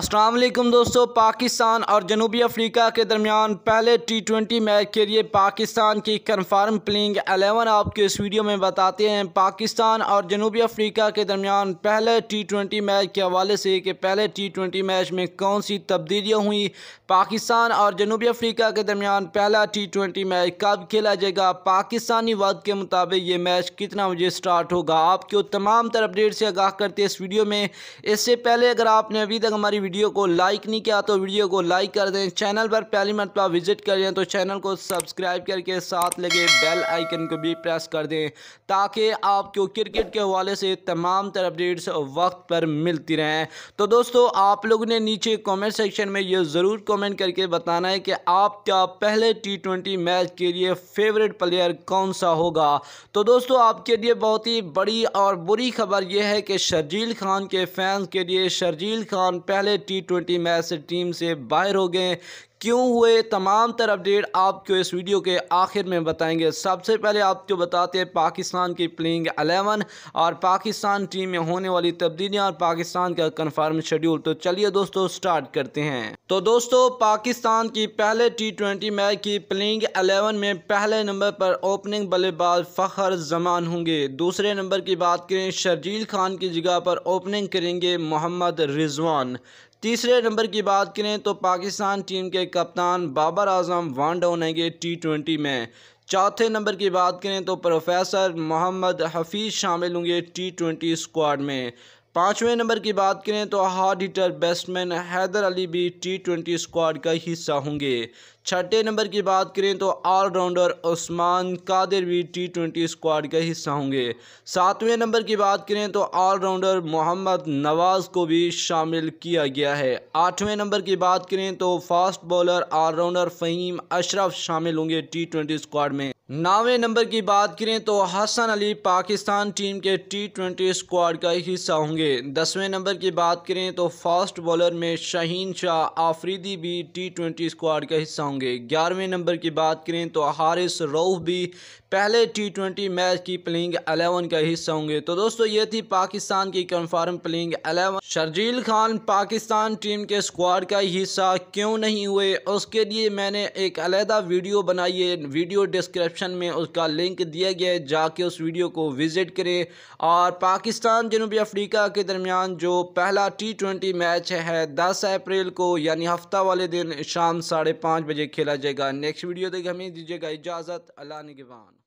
असलम दोस्तों पाकिस्तान और जनूबी अफ्रीका के दरमियान पहले टी ट्वेंटी मैच के लिए पाकिस्तान की कन्फर्म प्लेइंग एलेवन आपके इस वीडियो में बताते हैं पाकिस्तान और जनूबी अफ्रीका के दरमियान पहले टी ट्वेंटी मैच के हवाले से कि पहले टी ट्वेंटी मैच में कौन सी तब्दीलियाँ हुई पाकिस्तान और जनूबी अफ्रीका के दरमियान पहला टी ट्वेंटी मैच कब खेला जाएगा पाकिस्तानी वक्त के मुताबिक ये मैच कितना बजे स्टार्ट होगा आपको तमाम तर अपडेट से आगाह करते इस वीडियो में इससे पहले अगर आपने अभी तक हमारी वीडियो को लाइक नहीं किया तो वीडियो को लाइक कर दें चैनल पर पहली मरतबा विजिट करें तो चैनल को सब्सक्राइब करके साथ लगे बेल आइकन को भी प्रेस कर दें ताकि आपको क्रिकेट के हवाले से तमाम तर अपडेट्स वक्त पर मिलती रहें तो दोस्तों आप लोगों ने नीचे कमेंट सेक्शन में ये ज़रूर कमेंट करके बताना है कि आपका पहले टी मैच के लिए फेवरेट प्लेयर कौन सा होगा तो दोस्तों आपके लिए बहुत ही बड़ी और बुरी खबर यह है कि शर्जील खान के फैंस के लिए शर्जील खान पहले पहले टी ट्वेंटी मैच से टीम से बाहर हो गए क्यों हुए तमाम तर अपडेट आपको इस वीडियो के आखिर में बताएंगे सबसे पहले आपको बताते हैं पाकिस्तान की प्लेइंग अलेवन और पाकिस्तान टीम में होने वाली तब्दीलियां और पाकिस्तान का कन्फर्म शेड्यूल तो चलिए दोस्तों स्टार्ट करते हैं तो दोस्तों पाकिस्तान की पहले टी ट्वेंटी मैच की प्लेइंग अलेवन में पहले नंबर पर ओपनिंग बल्लेबाज फ़खर जमान होंगे दूसरे नंबर की बात करें शर्जील खान की जगह पर ओपनिंग करेंगे मोहम्मद रिजवान तीसरे नंबर की बात करें तो पाकिस्तान टीम के कप्तान बाबर आजम वांड होनेंगे होंगे टी ट्वेंटी में चौथे नंबर की बात करें तो प्रोफेसर मोहम्मद हफीज़ शामिल होंगे टी ट्वेंटी स्क्वाड में पाँचवें नंबर की बात करें तो hard hitter batsman Haider Ali भी टी ट्वेंटी स्क्वाड का हिस्सा होंगे छठे नंबर की बात करें तो ऑलराउंडर उस्मान कादिर भी टी ट्वेंटी स्क्वाड का हिस्सा होंगे सातवें नंबर की बात करें तो ऑलराउंडर मोहम्मद नवाज़ को भी शामिल किया गया है आठवें नंबर की बात करें तो fast bowler allrounder Faheem Ashraf शामिल होंगे टी ट्वेंटी स्क्वाड में नौवें नंबर की बात करें तो हसन अली पाकिस्तान टीम के टी ट्वेंटी स्क्वाड का हिस्सा होंगे दसवें नंबर की बात करें तो फास्ट बॉलर में शहीन शाह आफरीदी भी टी ट्वेंटी स्क्वाड का हिस्सा होंगे ग्यारहवें नंबर की बात करें तो हारिस रऊफ भी पहले टी ट्वेंटी मैच की प्लेइंग अलेवन का हिस्सा होंगे तो दोस्तों ये थी पाकिस्तान की confirm playing eleven Sharjeel Khan Pakistan team के स्क्वाड का हिस्सा क्यों नहीं हुए उसके लिए मैंने एक अलहदा वीडियो बनाई है वीडियो डिस्क्रिप्शन डिस्क्रिप्शन में उसका लिंक दिया गया है जाके उस वीडियो को विज़िट करें और पाकिस्तान जनूबी अफ्रीका के दरमियान जो पहला टी ट्वेंटी मैच है दस अप्रैल को यानी हफ्ता वाले दिन शाम साढ़े पाँच बजे खेला जाएगा नेक्स्ट वीडियो देखिए हमें दीजिएगा इजाज़त अल्लाह निगवान